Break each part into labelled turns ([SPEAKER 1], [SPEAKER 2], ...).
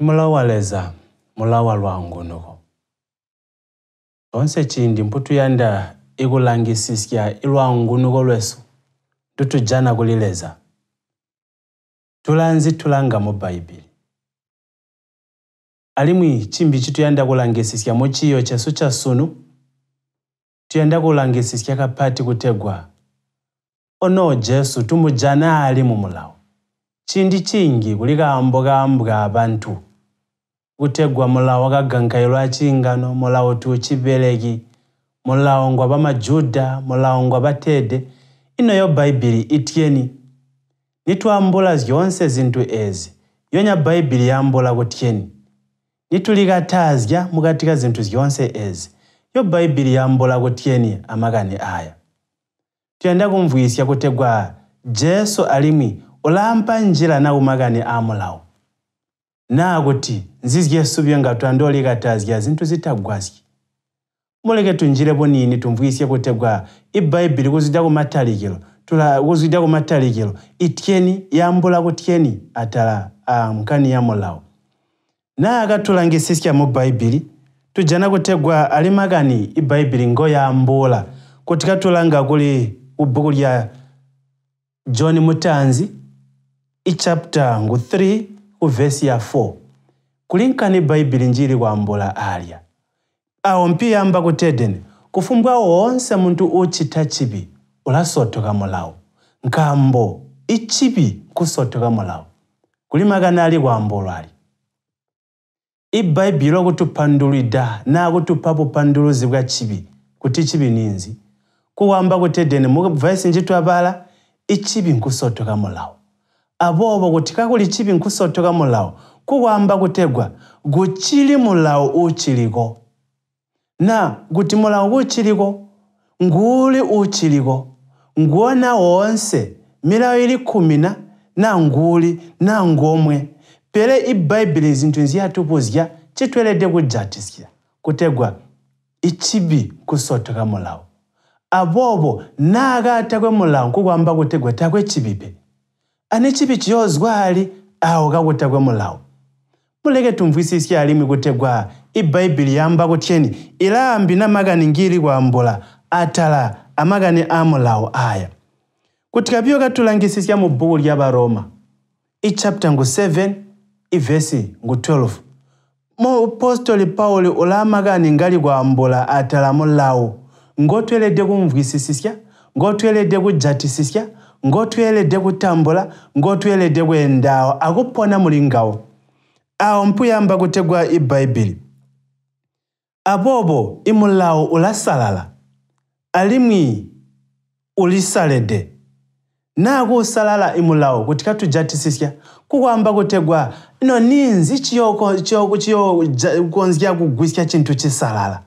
[SPEAKER 1] mulawaleza mulawalwa angunuko tonse cindi mputu yanda ikulangisisya ilwangunuko lwesu tutujana kulileza tulanga mu baibuili alimwi cimbi chituyanda kulangisisya muchiyo ciyo cesu casunu tuyanda kulangisisya kapati kutegwa ono jesu tumujana ali mumulawo cindi cingi kuli kaambo kaambu ka abantu gutegwa mulawo wakagankhani lwachingano mulawo tuuchipereki mulawo ngwa pamajuda mulawo ngwa pathede inoyo bhaibhili ityeni nitwambula zyonse zinthu ezi yonya bhaibhili yambula kutyeni nitulikatazya mukatika zinthu zyonse ezi yo baibuli yambula kutyeni amakani aya tuyenda kumvuwisya kutegwa jesu alimwi ulampa njira na umakani amulawo naakuti nzizya esubi nga twandoleka tazya zinthu zitagwasi muleke tunjirepo nini tumvuyisye kuti bwa ibhayibhili kuzidya kumattalikiro tula kuzidya kumattalikiro ityeni yambula kutyeni atala amkani yamo lawo naye akathulangisisya mu bhayibhili tujana kutegwa ali makani ibhayibhili ngoyambula kuti katulanga kuli ubuku ya john mutanzi i ichapter ngu 3 ku vesi ya 4 kulinkani baibili njili wambola alya awo mpiyamba kutedeni kufumbwawo onse munthu uchita chipi ulasothoka molawo nkambo ichipi nkusothoka molawo kulimakana ali wambola ali ibaibilola akutupandulida nakutuphapo panduluzi bwa chipi kuti chipi ninzi kuwamba kutedeni mu vesi apala ichipi nkusothoka molawo abobo kuti kakuli chipi nkusotoka mulawo kuwamba kutegwa guchili mulawo uchiliko na kuti mulawo kuchiliko nguli uchiliko nguona wonse milayo ili kumina khumina nanguli nangomwe pele ibhayibhile zinthu ziyatupuzya chitwelede kujatisya kutegwa ichibi kusottoka mulawo aboobo naakatakwe mulawo nkukwamba kutegwa takwe chipipe ani chipi chiyozwa ali awo kakuta kwa mulawo muleke tumvwisisye alimi kuti kwa yamba kutyeni ilaambi na makani makaningiri kwambula atala amakani amulawo aya kuti kapiyo katulangisisya mu buku lya paroma ichapita ngu 7 ivesi ngu 12 mu upostoli paulo ulamakani ngali kwambula atala mulawu ngotwelede kumvwisisisya ngotwelede kujatisisya ng'otweredde kutambula ng'otweredde bwendaawo akupona mulingawo awo mpuyamba kutegwa ibayibili aboobo imulawo ulasalala alimwi ulisalede naakuusalala imulawo kuti katujatisisya kukwamba kutegwa ino ninzi chiyokonzya kugwisya chinthu chisalala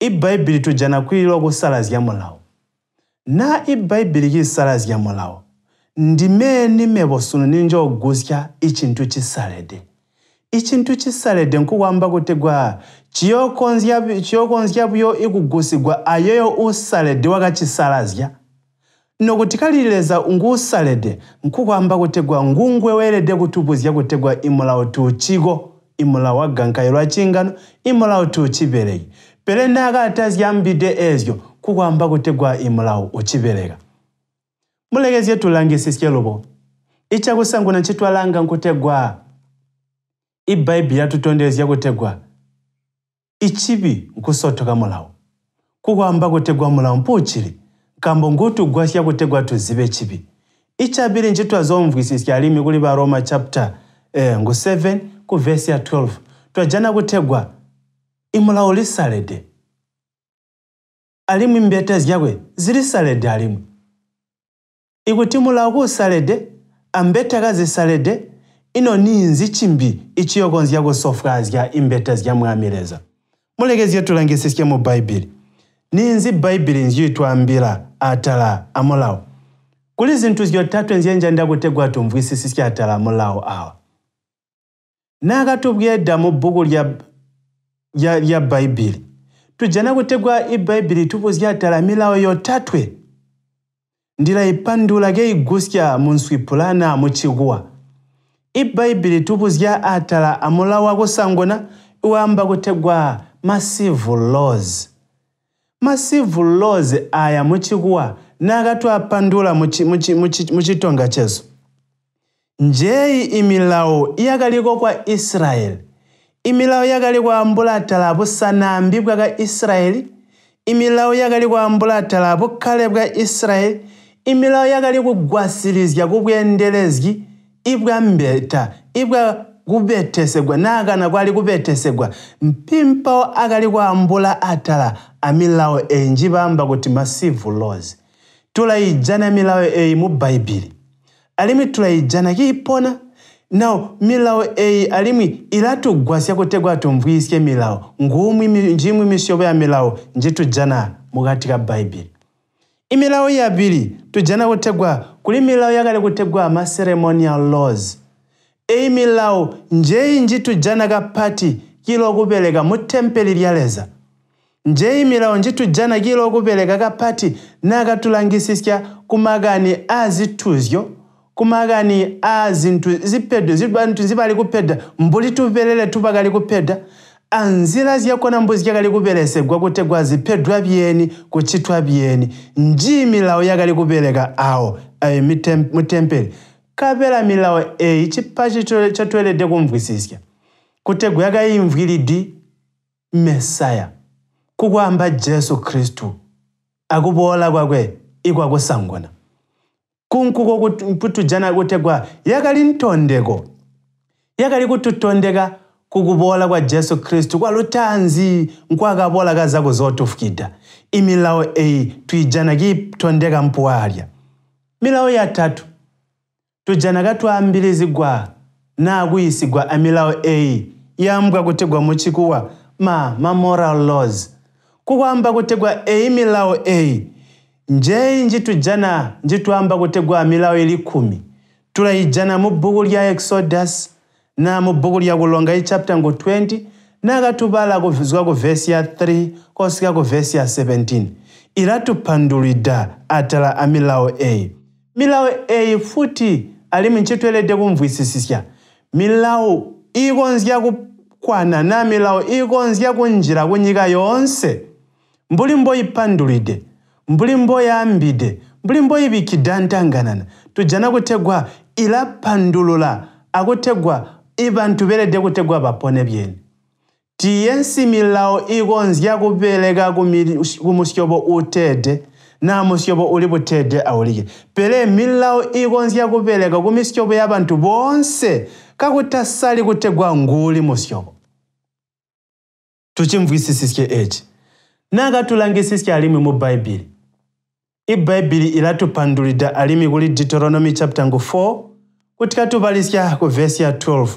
[SPEAKER 1] ibhayibhili tujana kwilo kusala mulawo na ibhaibheli kisala mulawo ndimene meposono ninja ogusya ichinthu chisalede ichinthu chisalede nkuwamba kuti gwa chiyokonzyapuyo ikugusigwa ayoyo usalede wakachisalazya nokuti kalileza ngusalede nkukwamba kuti gwa ngungwe welede kutupuzya kuti gwa imulawo tuchiko imulawo wagankayo lwachingano imulawo tuchipereki pele ndakatazya mbite ezyo kukwamba kutegwa imulawu uchipereka mulekezi yetu langisi sikelupo ichakusanguna ntchito alanga nkutegwa ibaibilia tutondezi yakutegwa ichipi nkusothoka mulawu kukwamba kutegwa mulawu mpuchili kambo nguti ugwasi yakutegwa tuzipe chipi ichapiri ntchito zomvukisisika alimi kuli roma chapter eh, ngu 7 ku vesi ya 12 twajana kutegwa imulawu lisalede alimwe mbeta zinyakwe zilisalede alimwe ikutimula akusalede ambetaka zisalede ino ninzi chimbi ichiyokonzi zi yakusofwa zya imbeta zinyamuyamileza mulekezi tulangisiske mu bhaibili ninzi bhaibili nziyo twambira atala amulawo kuli zinthu ziotatu enziyenja ndakutegwa tumbwisisiske atala amulawo awa nakatubweda mu buku lya, lya, lya bhaibili tujana kutegwa ibhayibhili tikuziatala milayo yotathwe ndila ipandulake igusya munsuiphulana muchikuwa ibhayibhili tupuzya atala amulawo akusangona iwamba kuthegwa ma civil laws ma civil laws aya muchikuwa nakatu apandula muchitonga cheso njeyi imilawu iyakaliko kwa israel. imilawu yakale kwahambula atalapo sanambi ka israeli imilawu yakali kwambula atalapo khale bwa israeli imilawu yakali kugwasilizya kubwendelezyi ibwa mbeta ibwa kubethesebwa naakana kwali kubethesebwa mphimpawo akali kwambula atala amilawu enji pamba kuti masivu laws tulayijana milawu eyi mu bhaibili alimi tulayijana kiipona nawo milawo eyi eh, alimwi ilatukwasya kutegwa tumpwisye milawo ngumwi njimwi misiopo ya milawo njitujana mukati ka bhaibili imilawo iapili tujana kutegwa kuli milawu yakale kutegwa ma ceremonial laws eyi milawu njeyi njitujana kaphati kilo kupereka mu tempeli lyaleza njeyi milawu njitujana kilo kupereka kaphati nakatulangisisya kumakani a zithunzyo kumakani a zinthu ziphedwe zibanthu zibali kuphedha mbuli tupelele tupa kali kuphedha anzira ziyakona mbuzi chakali kupelesegwa kutegwa ziphedwa pyeni kuchitwa pyeni nji milawu yakali kupeleka awo eh, mutempeli kapela milawu eyi chipa chatwelede kumvwisisya kutegwa yakayimvwilidi mesaya kukuamba jesu khristu akupola kwakwe ikwakusangona kunkuko kutujjana kutegwa yakali mtondeko yakali kututondeka kukubola kwa jesu khristu kwa lutanzi nkwakabolaka zako zotufukida imilawo eyi tuijana kitondeka mpuwalya milawo yatatu tujana katwambilizigwa nakuyisigwa amilawo eyi yambwa kutegwa muchikuwa ma ma moral laws kukwamba kutegwa eyi milawo eyi njeyi njitujana njitwamba kutegwa milawo ili khumi tulayijana mu buku lya exodus na mu buku lya kulonga ichapita ngu 20 nakatupala kuzika ku vesi ya 3 kosika ku vesi ya 17 ilatuphandulidwa atala a milawu eyi milawo eyi futi ali mintchito yelete kumvuisisisya milawu ikonzi yakukwana na milawo ikonzi yakunjira kunyika yonse mbulimbo iphandulidwe mbulimbo yambide mbulimbo ibikidde tujana tujja nakutegwa ilapandulula akutegwa ibantu beledde kutegwa bapone byene tiye ensimi lao ikonzya kupeleka kumusyobo utete na musyobo uli butete aulike pele milao ikonzya kupeleka kumisyobo yabantu bonse kakutasali kutegwa nguli musyobo tuchimvwisisisye eci nakatulangisisye alimwe mu bayibili ibayibili ilatupandulida alimi kuli deuteronomy chapter 4 kuti tupalisya ku vesi ya 12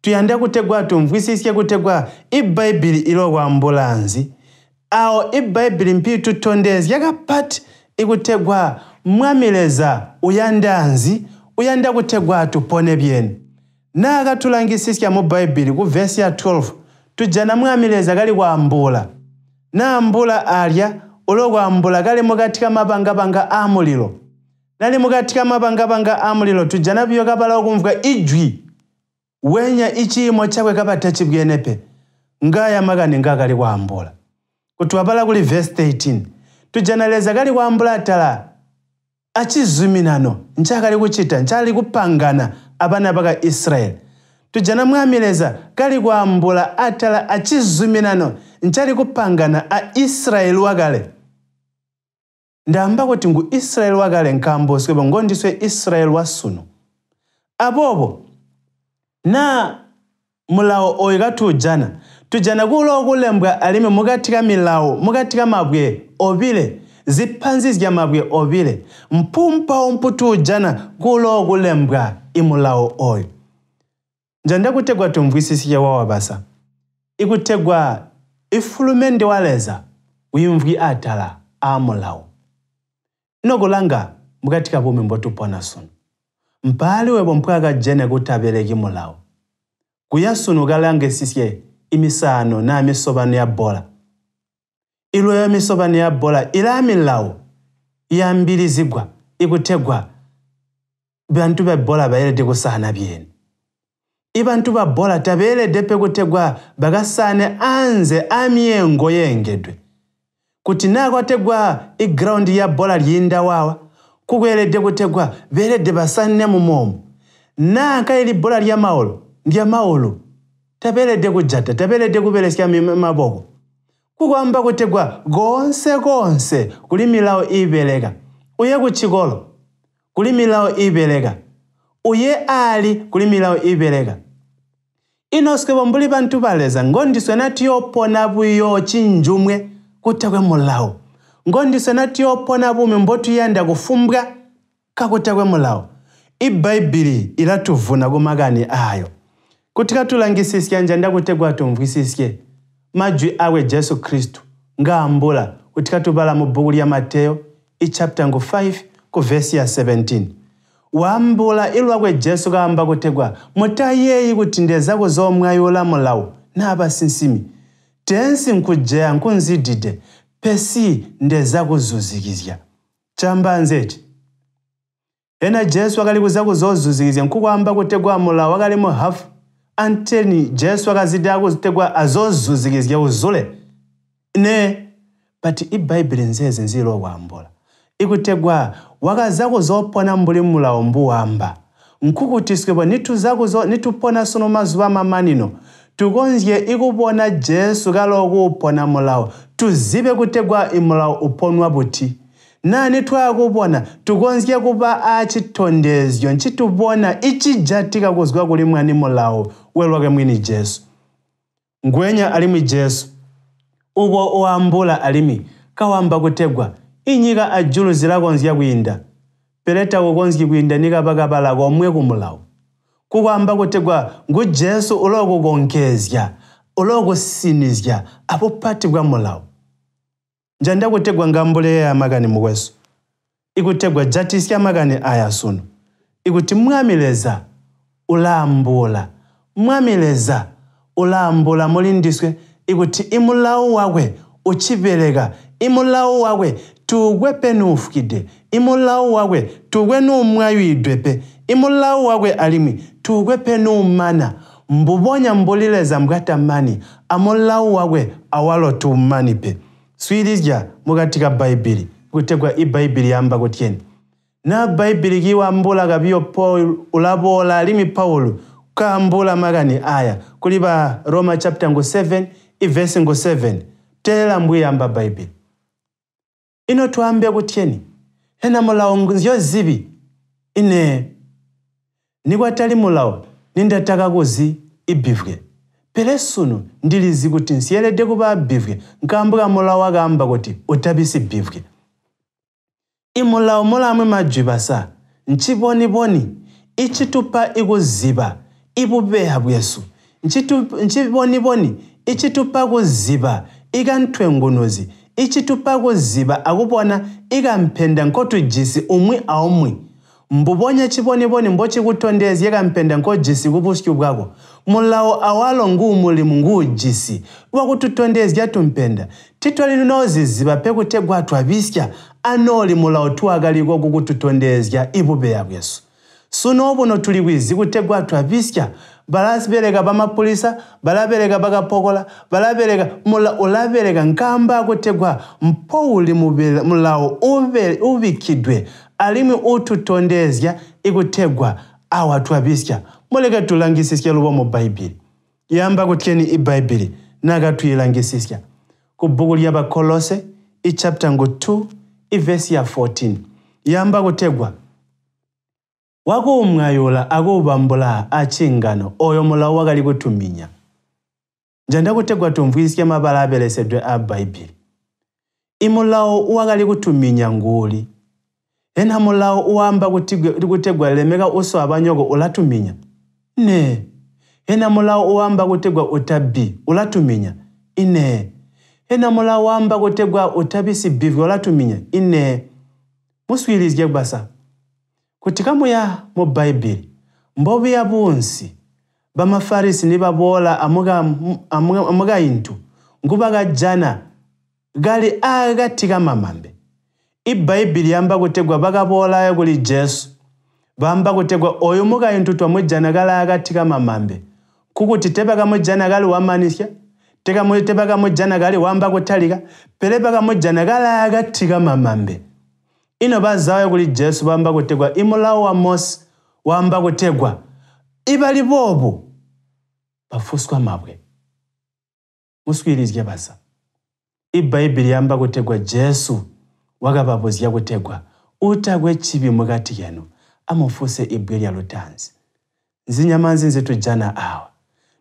[SPEAKER 1] tuyande kutegwa tumvwisisye kutegwa ilo ilowa mbulanzi awo ibayibili mphiri tutondezya kapati ikutegwa mwamileza uyandanzi uyanda kutegwa tupone byene na akatulangisisya mu bayibili ku vesi ya 12 tujana mwamileza kali wambula na ambula alya olw'obwambu gali mu gati kamabangabanga amuliro nali mu gati kamabangabanga amuliro tujja nabyo gabala okunvuga ijwi wenya ichimo chakwe kapata chibwenepe ngaya magani ngagali kuti wapala kuli verse 18 tujanaleza gali wambula atala achizuminano nchakali kuchita nchali kupangana abana paka israeli tujana mwamileza gali kwambula atala achizuminano nchali kupangana a israeli wakale ndiyamba kuti ngu israeli wakale nkambosi koma ngondiso israeli wasuno apopo na mulawo oyika tiujana tujana kulowa kulembwa alime mukathika milawu mukathika mabwe opile ziphanzi zya mabwe opile mphumpha ompu tiujana kulowa kulembwa imulawo oyo njanda kutegwa tumbwisisiye wawa basa ikutegwa ifulumende waleza wimbwi atala amulawo nokulanga mukathika pomwe mbwatupona suno mpale wepo mpwakajene kuti apereke mulawo kuya suno ukalangisisye imisano na misopano ya bola iloyo misopano ya bola ila milawu yambirizigwa zigwa ikuthegwa banthu ba bola bayeredde kusana pyene ibanthu ba bola tapeyeredde pekuthegwa bakasane anze amyengo yengedwe kuti naakotegwa igrawundi ya bola liyindawawa kukweredde kutegwa beeredde basanne mu nanka ili bola lya mawulo lya mawulo tabeeredde kujjata tabeeredde kuberesya maboko kukwamba kutegwa konse konse kuli milawo ipereka uye kuchikolo kuli milawo ipereka uye ali kuli milawo ipereka inoswe mbuli banthu baleza ngondiso nati yopona buyo chinjumwe kuta kwemulawo ngondisenati yopona pomwe mbotuyenda kufumbwa kakuta kwemulawo ibhayibhili ilatuvuna kumakani ayo kuti katulangisisye anja ndakutegwa tumvwisisye madzwi awe jesu khristu ngaambula kuti katupala mu buku ya mateyo ichapter ngu 5 ku vesi ya 17 waambula ilu akwe jesu kayamba kutegwa mutayeyi kuti ndi zaku zomwe ayolamulawo na apasinsimi tensi nkujeya nkunzidide pesi ndeza kuzuzikizya kyambanzeeti ena jesu akalibuza kuzozuzikizya nkukwamba kutegwa mulawo akalimu hafu anteni jesu akazidde akutegwa azozuzikizya uzule ne pati ibaibuli nzezi nzilowambola ikutegwa wakazaku zopona mbuli mulawu mbuwamba nkukutiswebwa nitupona sono mazuwa mamanino tikonzye ikupona jesu kaloko upona mulawu tuzipe kutegwa imulawu uponwa puti nani twakupona tikonzye kupa achithondezyo ncitupona ichijatika kuzwa kuli mwani mulawu welwake mwini jesu ngwenya alimi jesu uko oambula alimi kawamba kutegwa inyika ajuluzira konzya kuyinda peleta kukonzyi kuyinda nikapakapalako omwe kumulawu kuwamba kutegwa ngu jesu uloko konkezya uloko sinizya apophatikwa mulawu njanda kutegwa ngambuleya amakani mukweso ikutegwa jatisya makani aya suno ikuti mwamileza ulambula mwamileza ulambula mulindiswe ikuti imulawu wakwe uchipereka imulawu wakwe tukwe penu ufukidwe imulawu wakwe tukwe numwayu idwepe imulawu wakwe alimwi tuugwe penu umana mbubonya mbulileza mbwatamani amulawu wawe awalo tummanipe swilija mukati ka baibili kutegwa ibayibili yamba kutieni na bayibili kiwambulaga byopo ulabola limi paulo kambula makani aya kuli pa roma chapter ngu 7 ivesi ngu 7 tera mbuyamba bayibili ino twambe kutieni hena mulawo zio zibi ine nikwatali mulawu nindataka nindattakakozi ibivwe peresuno ndilizi kuti nsiyeledde kupa abivwe nkambula mulawu akamba kuti utapise ibivwe imulawo mulamwe madzwipasa nciponiponi icitupa ikuzipa ipupeha bwesu nciponiponi icitupa kuzipa ikanthwengunuzi icitupa kuzipa akupona ikamphenda nkotujisi umwe aumwe mbubonye chiboniboni mbochikutondezye kampenda nkojisi kupusikyu bwako mulawo awalo nguu nguujisi wakututondezya tumpenda titwali nunozizipa pekutegwa athu apisya anoli mulawo tuwakaliko kukututondezya ipupe yaku yesu sunopo notuli kwizi kutegwa athu apisya balapereka pa mapulisa balapereka pa mula ulapereka nkamba akutegwa mpo uli mulawo uvikidwe alimwe othutondezya ikuthegwa awathu apisya muleke tulangisisya luwa mu bhaibili yamba kuthyeni ibhaibili nakathuyilangisisya ku buku lya bakolose ichapter ngu 2 ivesi ya 14 yamba kuthegwa wakuumwayula akuupambula achingano oyo mulawu wakali kuthuminya njandakuthegwa tumvuisye mapala apelesedwe a bhaibili imulawu wakali kuthuminya nguli enhamulawo uwamba kutegwa lemeka uso abanyoko ulatuminya ine enamulawo uwamba kutegwa utabi ulatuminya ine enamulawo uwamba kutegwa utabisi bivi ulatuminya ine muswirizye gbasa kuti kamuya mu baibili mboviya bunsi bamafarisi ni babola intu nguba gajana gali agatika mamambe ibbayibiri yambakutegwa bagaboolayo kuli jesu bambakutegwa oyo mugayintu twamujja nagalagati mamambe kukuti tebagamujja nagali wamanisya tebagamujja nagali wambakutalika pere bagamujja nagalagati mamambe ino bazayo kuli jesu bambakutegwa imulawo wa mose wambakutegwa ibali bobo bafuswa mabwe muswirizye basa ibbayibiri yambakutegwa jesu wakapaphunzira kutegwa utakwe tchipi mukati yenu amufuse ibwe lya lutanzi nzinyamanzi nzitu jana awa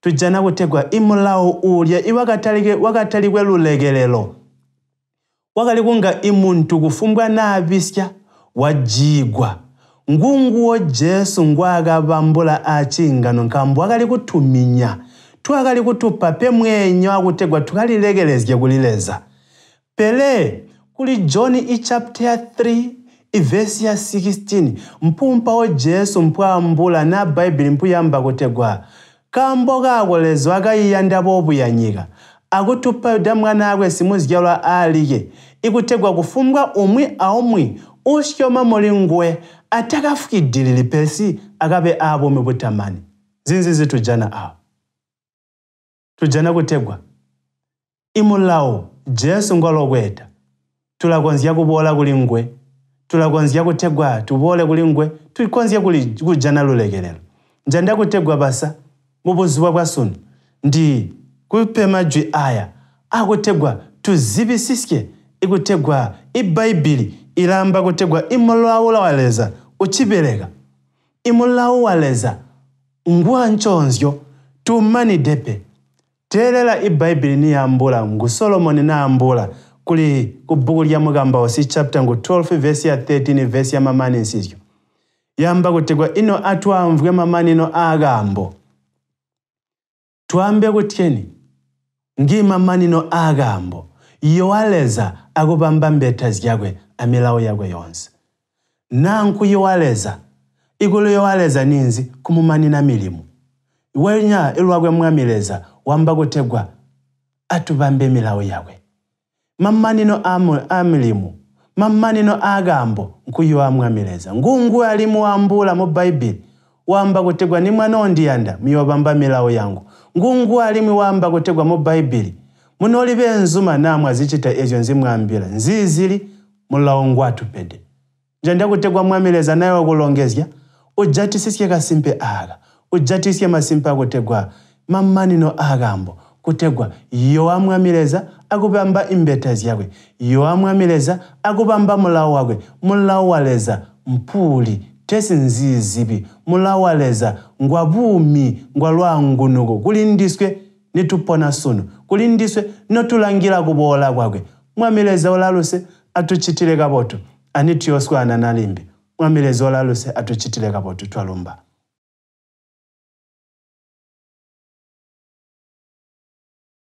[SPEAKER 1] tujana kuthegwa imulawo ulya iwakatalike wakatalikwe lulekelelo wakalikunga imuntu kufumbwa napisya wajigwa ngunguwo jesu ngwakapambula achingano nkambo akali kuthuminya twakali kutupa pemwenyo akuthegwa tukalilekelezye kulileza pele kuli john ichapter 3 ivesi ya 16 mpumphawo jesu mphwambula na baibulo mpuyamba kutegwa kambo kakoleza akayiyandapa opuyanyika akutuphaida mwana akwe simuzidyalwa aliye ikutegwa kufumbwa umwi aomwe usyoma muli ngwe atakafukidili lipesi akape apo omwe kutamani zinzizi tujana awo tujana kutegwa imulawo jesu ngwalokweta tulakonziya kupola kulingwe tulakonziya kuthegwa kuli kulingwe tikonziya kuja na lulekelelo njani ndakuthegwa pasa kwa sunu ndi kupema dzwi aya akuthegwa tuzipisisike ikuthegwa ibaibili ilamba kuthegwa imulawu uchibeleka uchipereka imulawu waleza nguwa nchonzyo tumanidepe telela ibaibili ni ambula ngu solomoni na ambula kuli ku buku lya osi chapter ngu 12 verse ya 13 verse ya mamani mamanensiyo yamba kutegwa ino athu amvwe mamaneno a akambo twambe kutyeni ngi mamaneno a akambo yowaleza akupamba mbetha zyakwe amilawu yakwe yonse nanku yowaleza ikulu yowaleza ninzi kumumani na milimu iwenya ilwakwe mwamileza wamba kutegwa atupambe milawo yakwe mamanino amilimu mamanino agambo nkuyiwamu amileza ngungu wambula mu bayibili wamba kutegwa ni mwana ondiyanda miyobamba milawu yangu ngungu alimu wamba kutegwa mu bayibili munoli benzuma namwe azichita ezyo nzimwambira nzizili mulawu ngwatu pede nja mwamileza naye wakulongezya ujatisisye kasimpe aga ujatisye masimpe akutegwa mamanino agambo kutegwa yoamwamileza akupamba imbeta zakwe iwo amwamileza akupamba mulawu wakwe mulawaleza mphuli thesi nzizipi mulawaleza ngwapumi ngwalwangunuko kulindiswe nitupona suno kulindiswe notulangira kupowola kwakwe mwamileza olaluse atuchitire kapoto ani tiyoswe ananalimbe mwamileza olaluse atuchitire kapoto twalumba